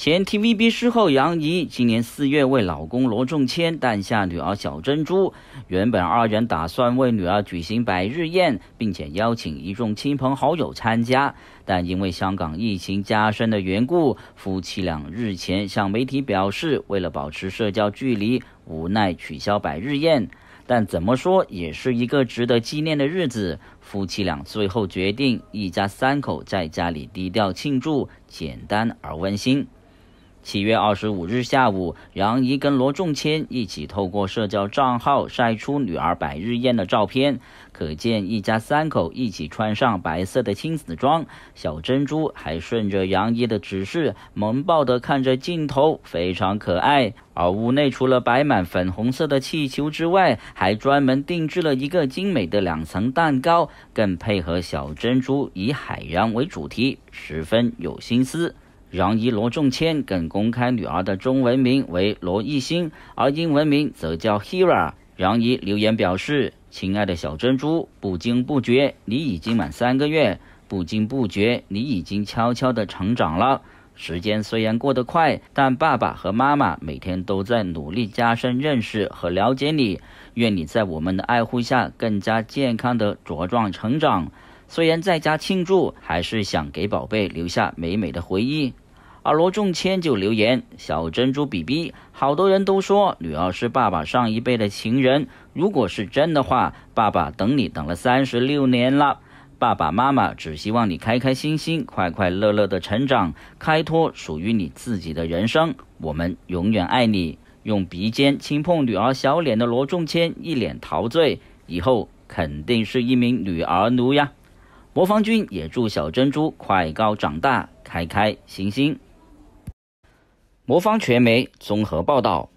前 TVB 师后杨怡今年四月为老公罗仲谦诞下女儿小珍珠，原本二人打算为女儿举行百日宴，并且邀请一众亲朋好友参加，但因为香港疫情加深的缘故，夫妻俩日前向媒体表示，为了保持社交距离，无奈取消百日宴。但怎么说也是一个值得纪念的日子，夫妻俩最后决定一家三口在家里低调庆祝，简单而温馨。七月二十五日下午，杨怡跟罗仲谦一起透过社交账号晒出女儿百日宴的照片，可见一家三口一起穿上白色的亲子装，小珍珠还顺着杨怡的指示，萌爆的看着镜头，非常可爱。而屋内除了摆满粉红色的气球之外，还专门定制了一个精美的两层蛋糕，更配合小珍珠以海洋为主题，十分有心思。杨怡罗仲谦更公开女儿的中文名为罗艺兴，而英文名则叫 Hira。杨怡留言表示：“亲爱的小珍珠，不经不觉你已经满三个月，不经不觉你已经悄悄的成长了。时间虽然过得快，但爸爸和妈妈每天都在努力加深认识和了解你。愿你在我们的爱护下，更加健康的茁壮成长。”虽然在家庆祝，还是想给宝贝留下美美的回忆。而罗仲谦就留言：“小珍珠，bb，好多人都说女儿是爸爸上一辈的情人，如果是真的话，爸爸等你等了三十六年了。爸爸妈妈只希望你开开心心、快快乐乐的成长，开拓属于你自己的人生。我们永远爱你。”用鼻尖轻碰女儿小脸的罗仲谦一脸陶醉，以后肯定是一名女儿奴呀。魔方君也祝小珍珠快高长大，开开心心。魔方全媒综合报道。